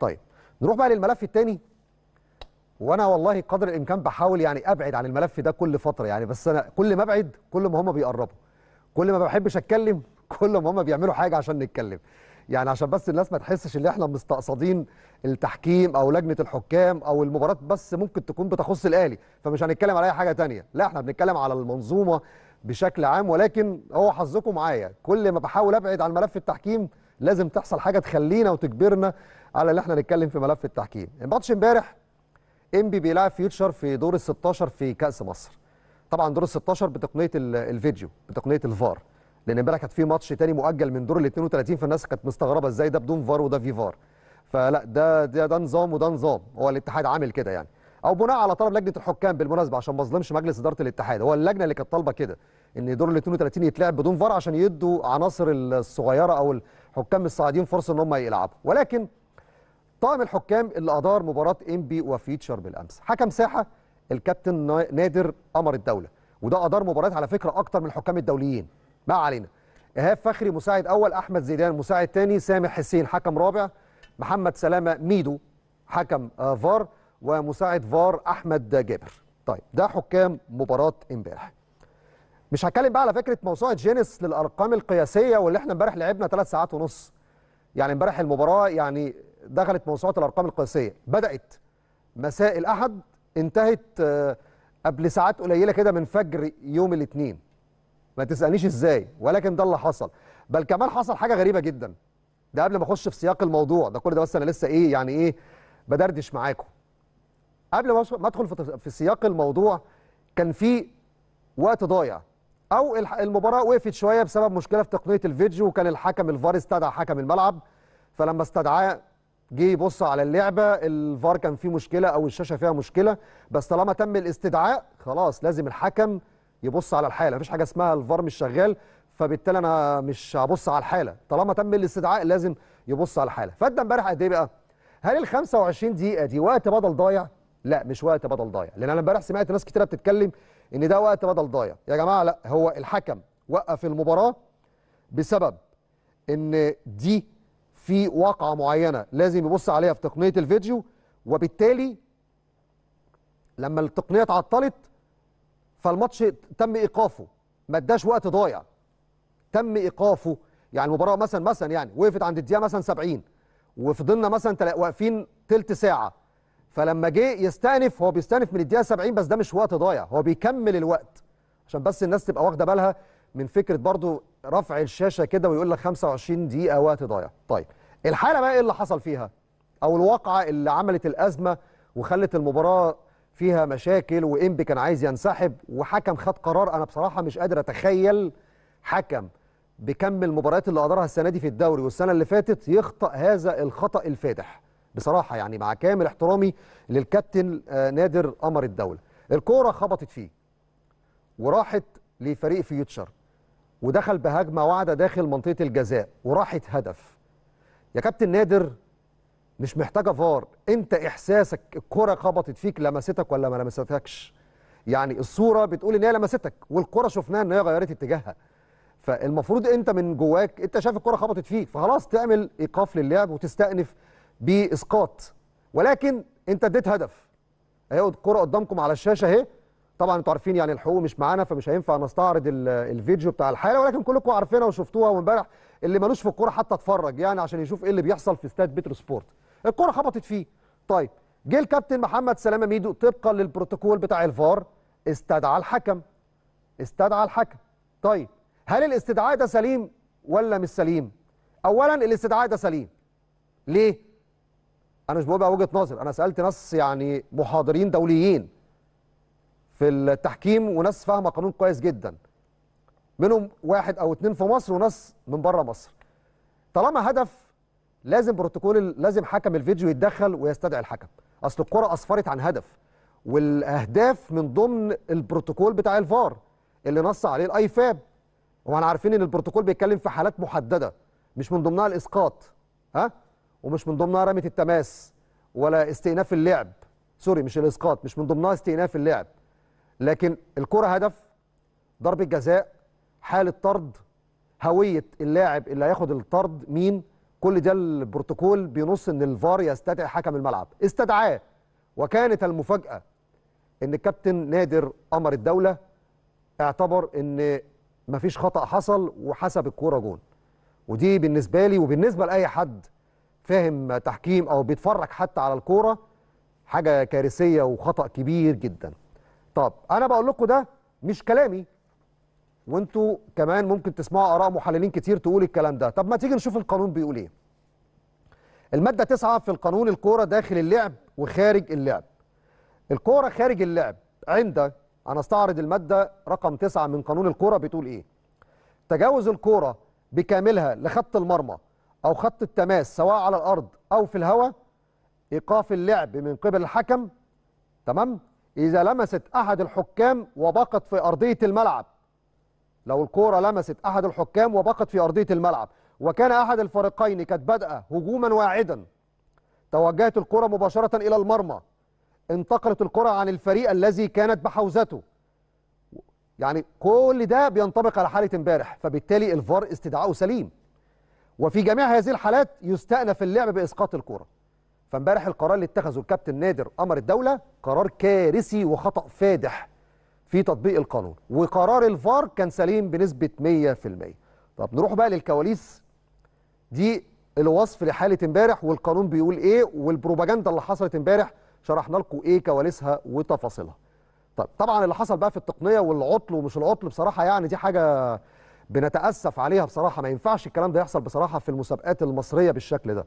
طيب نروح بقى للملف الثاني وانا والله قدر الامكان بحاول يعني ابعد عن الملف ده كل فتره يعني بس انا كل ما ابعد كل ما هم بيقربوا كل ما بحبش اتكلم كل ما هم بيعملوا حاجه عشان نتكلم يعني عشان بس الناس ما تحسش ان احنا مستقصدين التحكيم او لجنه الحكام او المباراه بس ممكن تكون بتخص الاهلي فمش هنتكلم على اي حاجه تانية لا احنا بنتكلم على المنظومه بشكل عام ولكن هو حظكم معايا كل ما بحاول ابعد عن ملف التحكيم لازم تحصل حاجه تخلينا وتجبرنا على اللي احنا نتكلم في ملف التحكيم الماتش امبارح انبي بيلعب فيوتشر في دور ال 16 في كاس مصر طبعا دور ال 16 بتقنيه الفيديو بتقنيه الفار لان امبارح كانت في ماتش تاني مؤجل من دور ال 32 فالناس كانت مستغربه ازاي ده بدون فار وده في فار فلا ده ده, ده نظام وده نظام هو الاتحاد عامل كده يعني او بناء على طلب لجنه الحكام بالمناسبه عشان ما اظلمش مجلس اداره الاتحاد هو اللجنه اللي كانت طالبه كده ان دور ال 32 يتلعب بدون فار عشان يدوا عناصر الصغيره او حكام الصاعدين فرصه ان هم يلعبوا ولكن طاقم الحكام اللي ادار مباراه انبي وفيتشر بالامس حكم ساحه الكابتن نادر قمر الدوله وده ادار مباراه على فكره اكتر من الحكام الدوليين ما علينا ايهاب فخري مساعد اول احمد زيدان مساعد ثاني سامح حسين حكم رابع محمد سلامه ميدو حكم آه، فار ومساعد فار احمد جابر طيب ده حكام مباراه امبارح مش هتكلم بقى على فكره موسوعه جينيس للارقام القياسيه واللي احنا امبارح لعبنا ثلاث ساعات ونص يعني امبارح المباراه يعني دخلت موسوعه الارقام القياسيه بدات مساء الاحد انتهت آه، قبل ساعات قليله كده من فجر يوم الاثنين ما تسالنيش ازاي ولكن ده اللي حصل بل كمان حصل حاجه غريبه جدا ده قبل ما اخش في سياق الموضوع ده كل ده بس انا لسه ايه يعني ايه بدردش معاكم قبل ما ادخل في سياق الموضوع كان في وقت ضايع او المباراه وقفت شويه بسبب مشكله في تقنيه الفيديو وكان الحكم الفار استدعى حكم الملعب فلما استدعاه جه يبص على اللعبه الفار كان فيه مشكله او الشاشه فيها مشكله بس طالما تم الاستدعاء خلاص لازم الحكم يبص على الحاله مفيش حاجه اسمها الفار مش شغال فبالتالي انا مش هبص على الحاله طالما تم الاستدعاء لازم يبص على الحاله فادى امبارح قد ايه بقى هل ال 25 دقيقه دي وقت بدل ضايع لا مش وقت بدل ضايع لان انا امبارح سمعت ناس كتيره بتتكلم ان ده وقت بدل ضايع يا جماعه لا هو الحكم وقف المباراه بسبب ان دي في واقعه معينه لازم يبص عليها في تقنيه الفيديو وبالتالي لما التقنيه اتعطلت فالماتش تم ايقافه ما اداش وقت ضايع تم ايقافه يعني المباراه مثلا مثلا يعني وقفت عند الدقيقه مثلا 70 وفضلنا مثلا واقفين ثلث ساعه فلما جه يستأنف هو بيستأنف من الدقيقة 70 بس ده مش وقت ضايع هو بيكمل الوقت عشان بس الناس تبقى واخدة بالها من فكرة برضو رفع الشاشة كده ويقول لك 25 دقيقة وقت ضايع طيب الحالة بقى ايه اللي حصل فيها او الواقعة اللي عملت الأزمة وخلت المباراة فيها مشاكل وإنبي كان عايز ينسحب وحكم خد قرار أنا بصراحة مش قادر أتخيل حكم بكم المباريات اللي قدرها السنة دي في الدوري والسنة اللي فاتت يخطأ هذا الخطأ الفادح بصراحه يعني مع كامل احترامي للكابتن آه، نادر قمر الدوله الكوره خبطت فيه وراحت لفريق فيوتشر ودخل بهجمه واعده داخل منطقه الجزاء وراحت هدف يا كابتن نادر مش محتاجه فار انت احساسك الكره خبطت فيك لمستك ولا ما لمستكش يعني الصوره بتقول ان هي لمستك والكره شفناها ان هي غيرت اتجاهها فالمفروض انت من جواك انت شايف الكره خبطت فيك فخلاص تعمل ايقاف للعب وتستأنف باسقاط ولكن انت اديت هدف اهي الكره قدامكم على الشاشه اهي طبعا انتوا عارفين يعني الحقوق مش معانا فمش هينفع نستعرض الفيديو بتاع الحاله ولكن كلكم عارفينها وشفتوها وامبارح اللي ملوش في الكوره حتى اتفرج يعني عشان يشوف ايه اللي بيحصل في استاد بيتر سبورت الكوره خبطت فيه طيب جه الكابتن محمد سلامه ميدو طبقا للبروتوكول بتاع الفار استدعى الحكم استدعى الحكم طيب هل الاستدعاء ده سليم ولا مش سليم اولا الاستدعاء ده سليم ليه انا مش بقول بقى وجهه نظر انا سالت ناس يعني محاضرين دوليين في التحكيم وناس فاهمه قانون كويس جدا منهم واحد او اتنين في مصر وناس من بره مصر طالما هدف لازم بروتوكول لازم حكم الفيديو يتدخل ويستدعي الحكم اصل الكره اسفرت عن هدف والاهداف من ضمن البروتوكول بتاع الفار اللي نص عليه الاي فاب واحنا عارفين ان البروتوكول بيتكلم في حالات محدده مش من ضمنها الاسقاط ها ومش من ضمنها رميه التماس ولا استئناف اللعب سوري مش الاسقاط مش من ضمنها استئناف اللعب لكن الكره هدف ضربه جزاء حاله طرد هويه اللاعب اللي هياخد الطرد مين كل ده البروتوكول بينص ان الفار يستدعي حكم الملعب استدعاه وكانت المفاجاه ان الكابتن نادر قمر الدوله اعتبر ان مفيش خطا حصل وحسب الكوره جون ودي بالنسبه لي وبالنسبه لاي حد فاهم تحكيم او بيتفرج حتى على الكوره حاجه كارثيه وخطا كبير جدا طب انا بقول لكم ده مش كلامي وانتوا كمان ممكن تسمعوا اراء محللين كتير تقول الكلام ده طب ما تيجي نشوف القانون بيقول ايه الماده 9 في القانون الكوره داخل اللعب وخارج اللعب الكوره خارج اللعب عند انا استعرض الماده رقم 9 من قانون الكوره بتقول ايه تجاوز الكوره بكاملها لخط المرمى أو خط التماس سواء على الأرض أو في الهواء إيقاف اللعب من قبل الحكم تمام إذا لمست أحد الحكام وبقت في أرضية الملعب لو الكورة لمست أحد الحكام وبقت في أرضية الملعب وكان أحد الفريقين قد بدأ هجوما واعدا توجهت الكرة مباشرة إلى المرمى انتقلت الكرة عن الفريق الذي كانت بحوزته يعني كل ده بينطبق على حالة امبارح فبالتالي الفار استدعاؤه سليم وفي جميع هذه الحالات يستأنف اللعب بإسقاط الكرة فامبارح القرار اللي اتخذه الكابتن نادر قمر الدولة قرار كارثي وخطأ فادح في تطبيق القانون وقرار الفار كان سليم بنسبة 100% طب نروح بقى للكواليس دي الوصف لحالة امبارح والقانون بيقول ايه والبروباجندا اللي حصلت امبارح شرحنا لكم ايه كواليسها وتفاصيلها طب طبعا اللي حصل بقى في التقنية والعطل ومش العطل بصراحة يعني دي حاجة بنتاسف عليها بصراحه ما ينفعش الكلام ده يحصل بصراحه في المسابقات المصريه بالشكل ده